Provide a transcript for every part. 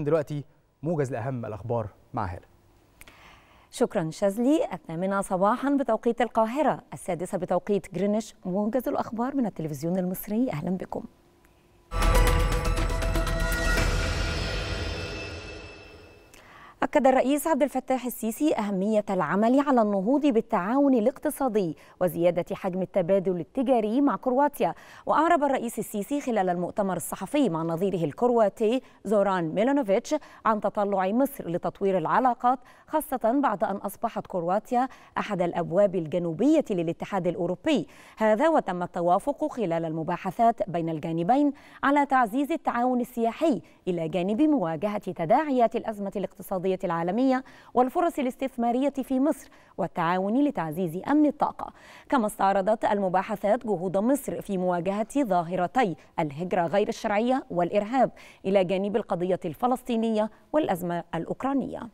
دلوقتي موجز لأهم الأخبار مع هالة شكرا شاذلي الثامنة صباحا بتوقيت القاهرة السادسة بتوقيت جرينتش موجز الأخبار من التلفزيون المصري أهلا بكم أكد الرئيس عبد الفتاح السيسي أهمية العمل على النهوض بالتعاون الاقتصادي وزيادة حجم التبادل التجاري مع كرواتيا وأعرب الرئيس السيسي خلال المؤتمر الصحفي مع نظيره الكرواتي زوران ميلانوفيتش عن تطلع مصر لتطوير العلاقات خاصة بعد أن أصبحت كرواتيا أحد الأبواب الجنوبية للاتحاد الأوروبي هذا وتم التوافق خلال المباحثات بين الجانبين على تعزيز التعاون السياحي إلى جانب مواجهة تداعيات الأزمة الاقتصادية العالمية والفرص الاستثمارية في مصر والتعاون لتعزيز أمن الطاقة كما استعرضت المباحثات جهود مصر في مواجهة ظاهرتي الهجرة غير الشرعية والإرهاب إلى جانب القضية الفلسطينية والأزمة الأوكرانية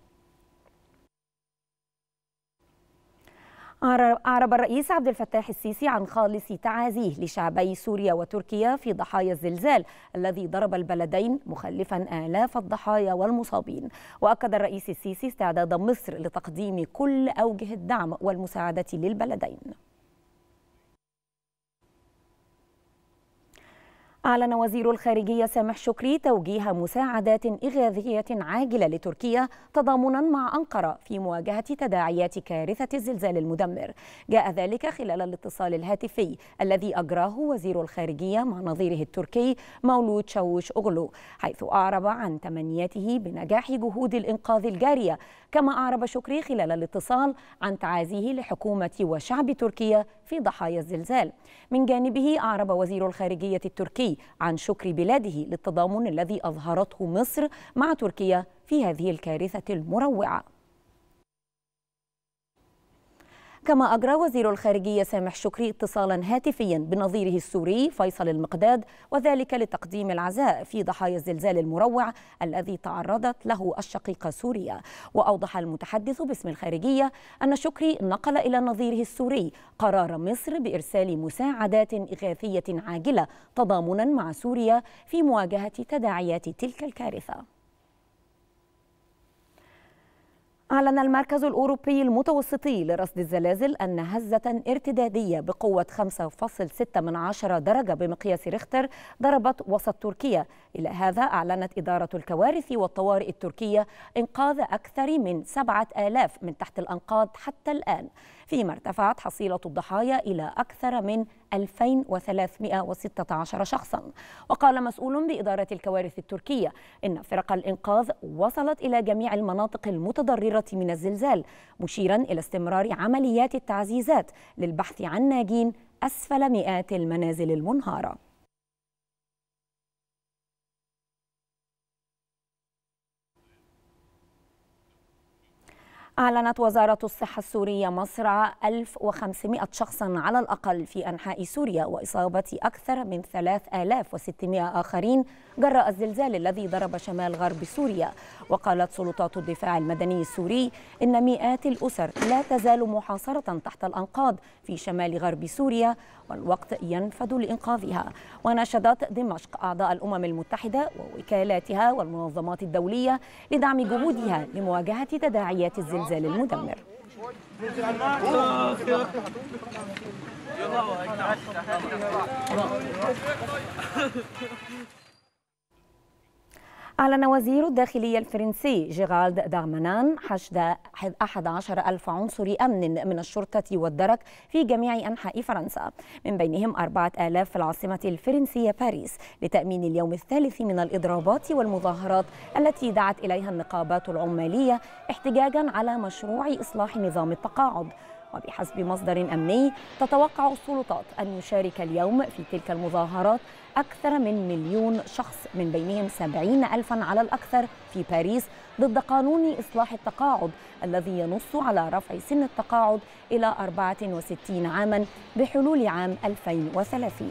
أعرب الرئيس عبد الفتاح السيسي عن خالص تعازيه لشعبي سوريا وتركيا في ضحايا الزلزال الذي ضرب البلدين مخلفا آلاف الضحايا والمصابين وأكد الرئيس السيسي استعداد مصر لتقديم كل أوجه الدعم والمساعدة للبلدين أعلن وزير الخارجية سامح شكري توجيه مساعدات إغاثية عاجلة لتركيا تضامنا مع أنقرة في مواجهة تداعيات كارثة الزلزال المدمر جاء ذلك خلال الاتصال الهاتفي الذي أجراه وزير الخارجية مع نظيره التركي مولود شاوش أغلو حيث أعرب عن تمنياته بنجاح جهود الإنقاذ الجارية كما أعرب شكري خلال الاتصال عن تعازيه لحكومة وشعب تركيا في ضحايا الزلزال من جانبه أعرب وزير الخارجية التركي عن شكر بلاده للتضامن الذي أظهرته مصر مع تركيا في هذه الكارثة المروعة كما أجرى وزير الخارجية سامح شكري اتصالا هاتفيا بنظيره السوري فيصل المقداد وذلك لتقديم العزاء في ضحايا الزلزال المروع الذي تعرضت له الشقيقة سوريا وأوضح المتحدث باسم الخارجية أن شكري نقل إلى نظيره السوري قرار مصر بإرسال مساعدات إغاثية عاجلة تضامنا مع سوريا في مواجهة تداعيات تلك الكارثة أعلن المركز الأوروبي المتوسطي لرصد الزلازل أن هزة ارتدادية بقوة 5.6 من عشرة درجة بمقياس ريختر ضربت وسط تركيا إلى هذا أعلنت إدارة الكوارث والطوارئ التركية إنقاذ أكثر من 7000 من تحت الأنقاض حتى الآن فيما ارتفعت حصيلة الضحايا إلى أكثر من 2316 شخصا وقال مسؤول بإدارة الكوارث التركية إن فرق الإنقاذ وصلت إلى جميع المناطق المتضررة من الزلزال مشيرا إلى استمرار عمليات التعزيزات للبحث عن ناجين أسفل مئات المنازل المنهارة أعلنت وزارة الصحة السورية مصرع 1500 شخصا على الأقل في أنحاء سوريا وإصابة أكثر من 3600 آخرين جراء الزلزال الذي ضرب شمال غرب سوريا وقالت سلطات الدفاع المدني السوري إن مئات الأسر لا تزال محاصرة تحت الأنقاض في شمال غرب سوريا والوقت ينفذ لإنقاذها وناشدت دمشق أعضاء الأمم المتحدة ووكالاتها والمنظمات الدولية لدعم جهودها لمواجهة تداعيات الزلزال الزلزال المدمر أعلن وزير الداخلية الفرنسي جيرالد دارمانان حشد 11 ألف عنصر أمن من الشرطة والدرك في جميع أنحاء فرنسا من بينهم 4000 في العاصمة الفرنسية باريس لتأمين اليوم الثالث من الإضرابات والمظاهرات التي دعت إليها النقابات العمالية احتجاجا على مشروع إصلاح نظام التقاعد وبحسب مصدر أمني تتوقع السلطات أن يشارك اليوم في تلك المظاهرات أكثر من مليون شخص من بينهم سبعين ألفا على الأكثر في باريس ضد قانون إصلاح التقاعد الذي ينص على رفع سن التقاعد إلى 64 عاما بحلول عام 2030